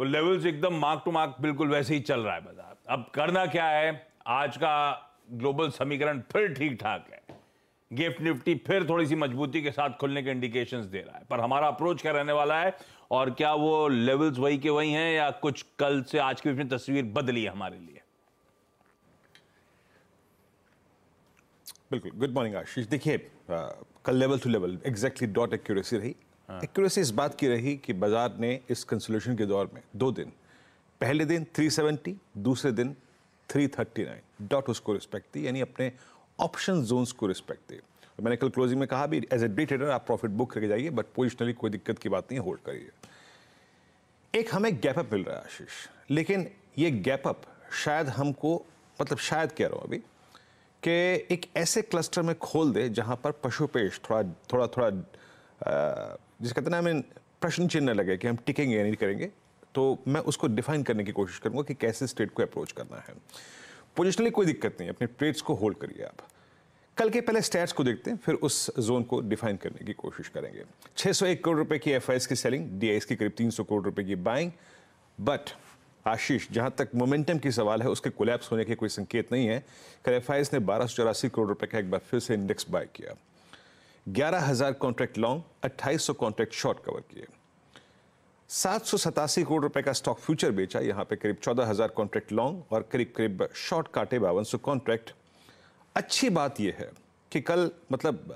वो लेवल्स एकदम mark to mark बिल्कुल वैसे ही चल रहा है बाजार अब करना क्या है आज का ग्लोबल समीकरण फिर ठीक ठाक है गिफ्ट निफ्टी फिर थोड़ी सी मजबूती के साथ खुलने के इंडिकेशंस दे रहा है पर हमारा अप्रोच क्या रहने वाला है और क्या वो लेवल्स वही के वही हैं या कुछ कल से आज की बीच तस्वीर बदली है हमारे लिए बिल्कुल गुड मॉर्निंग आशीष देखिए कल level to level exactly dot accuracy रही हाँ। एक्यूरेसी इस बात की रही कि बाजार ने इस कंसोलेशन के दौर में दो दिन पहले दिन 370 दूसरे दिन 339 डॉट उसको रिस्पेक्ट दी यानी अपने ऑप्शन जोन्स को रिस्पेक्ट दी तो मैंने कल क्लोजिंग में कहा भी एज ए डे ट्रेडर आप प्रॉफिट बुक करके जाइए बट पोजिशनली कोई दिक्कत की बात नहीं होल्ड करिए एक हमें गैप अप मिल रहा है आशीष लेकिन ये गैप अप शायद हमको मतलब शायद कह रहा हूँ अभी कि एक ऐसे क्लस्टर में खोल दे जहाँ पर पशुपेश थोड़ा थोड़ा थोड़ा जिस कहते ना हमें प्रश्न चिन्ह लगे कि हम टिकेंगे या नहीं करेंगे तो मैं उसको डिफाइन करने की कोशिश करूंगा कि कैसे स्टेट को अप्रोच करना है पोजिशनली कोई दिक्कत नहीं अपने ट्रेड्स को होल्ड करिए आप कल के पहले स्टैट्स को देखते हैं फिर उस जोन को डिफाइन करने की कोशिश करेंगे 601 करोड़ रुपए की एफ की सेलिंग डी की करीब 300 करोड़ रुपए की बाइंग बट आशीष जहां तक मोमेंटम की सवाल है उसके कोलैप्स होने के कोई संकेत नहीं है कल एफ ने बारह करोड़ रुपए का एक बार फिर से इंडेक्स बाय किया ग्यारह हजार कॉन्ट्रैक्ट लॉन्ग अट्ठाईस सौ कॉन्ट्रैक्ट शॉर्ट कवर किए सात सौ सतासी करोड़ रुपए का स्टॉक फ्यूचर बेचा यहां पे करीब चौदह हजार कॉन्ट्रैक्ट लॉन्ग और करीब करीब शॉर्ट काटे बावन सौ कॉन्ट्रैक्ट अच्छी बात यह है कि कल मतलब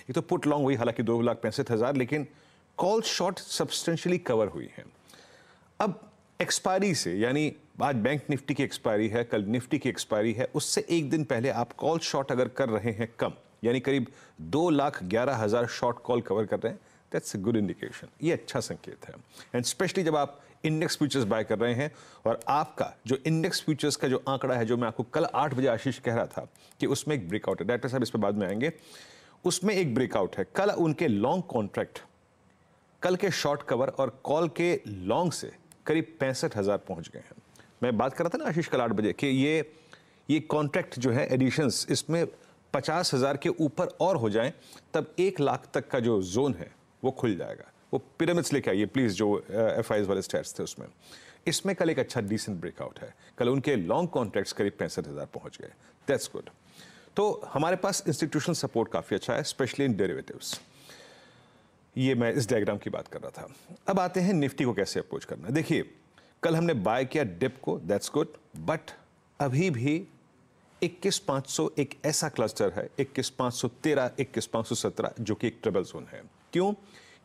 ये तो पुट लॉन्ग हुई हालांकि दो लाख पैंसठ हज़ार लेकिन कॉल शॉर्ट सब्सटेंशियली कवर हुई है अब एक्सपायरी से यानी आज बैंक निफ्टी की एक्सपायरी है कल निफ्टी की एक्सपायरी है उससे एक दिन पहले आप कॉल शॉर्ट अगर कर रहे हैं कम यानी करीब दो लाख ग्यारह हज़ार शॉर्ट कॉल कवर कर रहे हैं दैट्स अ गुड इंडिकेशन ये अच्छा संकेत है एंड स्पेशली जब आप इंडेक्स फ्यूचर्स बाय कर रहे हैं और आपका जो इंडेक्स फ्यूचर्स का जो आंकड़ा है जो मैं आपको कल आठ बजे आशीष कह रहा था कि उसमें एक ब्रेकआउट है डायरेक्टर साहब इस पर बाद में आएंगे उसमें एक ब्रेकआउट है कल उनके लॉन्ग कॉन्ट्रैक्ट कल के शॉर्ट कवर और कॉल के लॉन्ग से करीब पैंसठ हज़ार पहुंच गए हैं मैं बात कर रहा था ना आशीष कल आठ बजे कि ये ये कॉन्ट्रैक्ट जो है एडिशंस इसमें पचास हज़ार के ऊपर और हो जाएं तब एक लाख तक का जो जोन है वो खुल जाएगा वो पिरामिड्स लेके आइए प्लीज़ जो एफ आई वाले स्टेट्स थे उसमें इसमें कल एक अच्छा डिसेंट ब्रेकआउट है कल उनके लॉन्ग कॉन्ट्रैक्ट्स करीब पैंसठ हज़ार पहुंच गए दैट्स गुड तो हमारे पास इंस्टीट्यूशनल सपोर्ट काफ़ी अच्छा है स्पेशली इन डेरिवेटिव्स ये मैं इस डायग्राम की बात कर रहा था अब आते हैं निफ्टी को कैसे अप्रोच करना देखिए कल हमने बाय किया डिप को दैट्स गुड बट अभी भी इक्कीस पाँच सौ एक ऐसा क्लस्टर है इक्कीस पाँच सौ तेरह इक्कीस पाँच सौ सत्रह जो कि एक ट्रेबल जोन है क्यों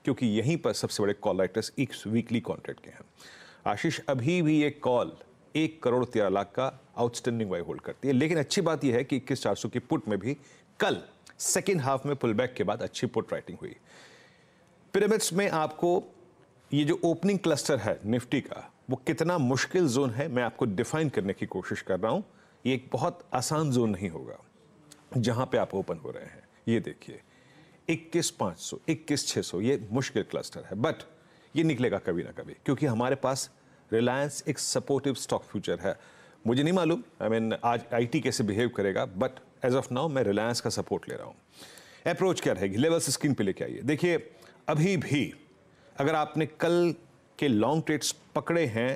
क्योंकि यहीं पर सबसे बड़े कॉल राइटर्स एक वीकली कॉन्ट्रैक्ट के हैं आशीष अभी भी ये कॉल एक करोड़ तेरह लाख का आउटस्टैंडिंग वाई होल्ड करती है लेकिन अच्छी बात यह है कि इक्कीस चार सौ की पुट में भी कल सेकेंड हाफ में पुल बैक के बाद अच्छी पुट राइटिंग हुई पिरामिड्स में आपको ये जो ओपनिंग क्लस्टर है निफ्टी का वो कितना मुश्किल जोन है मैं आपको डिफाइन करने की कोशिश कर रहा हूँ ये एक बहुत आसान जोन नहीं होगा जहाँ पे आप ओपन हो रहे हैं ये देखिए इक्कीस पाँच सौ इक्कीस छः सौ ये मुश्किल क्लस्टर है बट ये निकलेगा कभी ना कभी क्योंकि हमारे पास रिलायंस एक सपोर्टिव स्टॉक फ्यूचर है मुझे नहीं मालूम आई I मीन mean, आज आईटी कैसे बिहेव करेगा बट एज ऑफ नाउ मैं रिलायंस का सपोर्ट ले रहा हूँ अप्रोच क्या रहेगी लेवल्स स्क्रीन पे लेके आइए देखिए अभी भी अगर आपने कल के लॉन्ग ट्रेड्स पकड़े हैं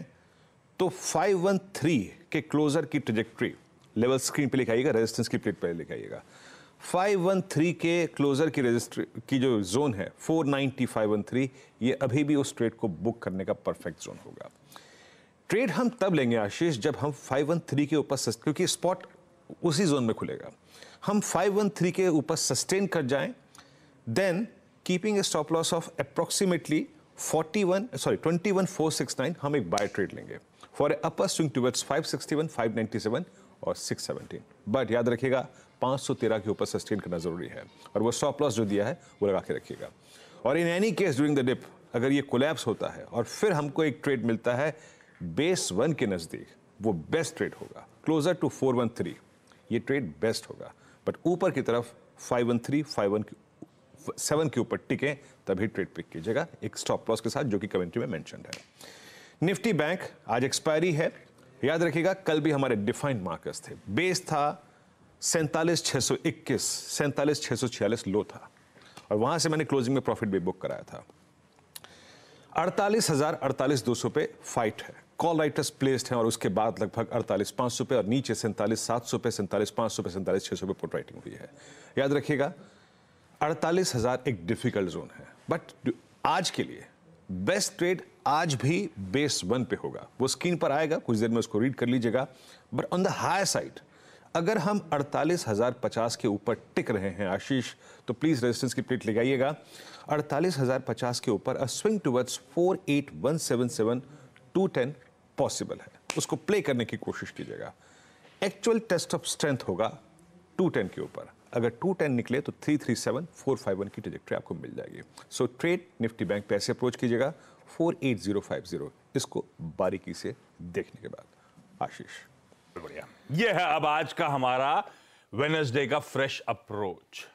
तो 513 के क्लोजर की ट्रेजेक्ट्री लेवल स्क्रीन पे लिखाइएगा रेजिस्टेंस की प्लेट पे लिखाइएगा 513 के क्लोजर की रजिस्ट्री की जो जोन है 490 513 ये अभी भी उस ट्रेड को बुक करने का परफेक्ट जोन होगा ट्रेड हम तब लेंगे आशीष जब हम 513 के ऊपर क्योंकि स्पॉट उसी जोन में खुलेगा हम 513 के ऊपर सस्टेन कर जाएं then keeping a stop loss of approximately 41 sorry 21469 हम एक बाय ट्रेड लेंगे for a upper swing towards 561, 597 और 617 बट याद रखिएगा 513 के ऊपर सस्टेन करना जरूरी है और वो स्टॉप लॉस जो दिया है वो लगा के रखिएगा और in any case during the dip अगर ये कोलैप्स होता है और फिर हमको एक ट्रेड मिलता है बेस वन के नज़दीक वो बेस्ट ट्रेड होगा closer to four one three ये ट्रेड बेस्ट होगा बट ऊपर की तरफ five one three five one seven के ऊपर टिकें तभी ट्रेड पिक कीजिएगा एक स्टॉप लॉस के साथ जो कि कमेंट्री में मैंशन है निफ्टी बैंक आज एक्सपायरी है याद रखिएगा कल भी हमारे डिफाइंड मार्कर्स थे बेस था सैंतालीस छः सौ इक्कीस सैंतालीस छः सौ छियालीस लो था और वहां से मैंने क्लोजिंग में प्रॉफिट भी बुक कराया था अड़तालीस हजार अड़तालीस दो सौ पे फाइट है कॉल राइटर्स प्लेस्ड हैं और उसके बाद लगभग अड़तालीस पाँच सौ पे और नीचे सैंतालीस सात सौ पे सैंतालीस पाँच सौ पे सैंतालीस छः सौ पे पुट राइटिंग हुई है याद रखिएगा अड़तालीस हजार एक डिफिकल्ट जोन है बट आज के लिए बेस्ट ट्रेड आज भी बेस वन पे होगा वो स्क्रीन पर आएगा कुछ देर में उसको रीड कर लीजिएगा but on the high side अगर हम अड़तालीस हज़ार पचास के ऊपर टिक रहे हैं आशीष तो प्लीज़ रेजिस्टेंस की प्लेट लगाइएगा अड़तालीस हज़ार पचास के ऊपर a swing towards four eight one seven seven two ten possible है उसको प्ले करने की कोशिश कीजिएगा एक्चुअल टेस्ट ऑफ स्ट्रेंथ होगा टू टेन के ऊपर अगर टू टेन निकले तो three three seven four five one की ट्रेजेक्ट्री आपको मिल जाएगी सो ट्रेड निफ्टी बैंक पे ऐसे अप्रोच कीजिएगा four eight zero five zero इसको बारीकी से देखने के बाद आशीष बढ़िया यह है अब आज का हमारा वेनसडे का फ्रेश अप्रोच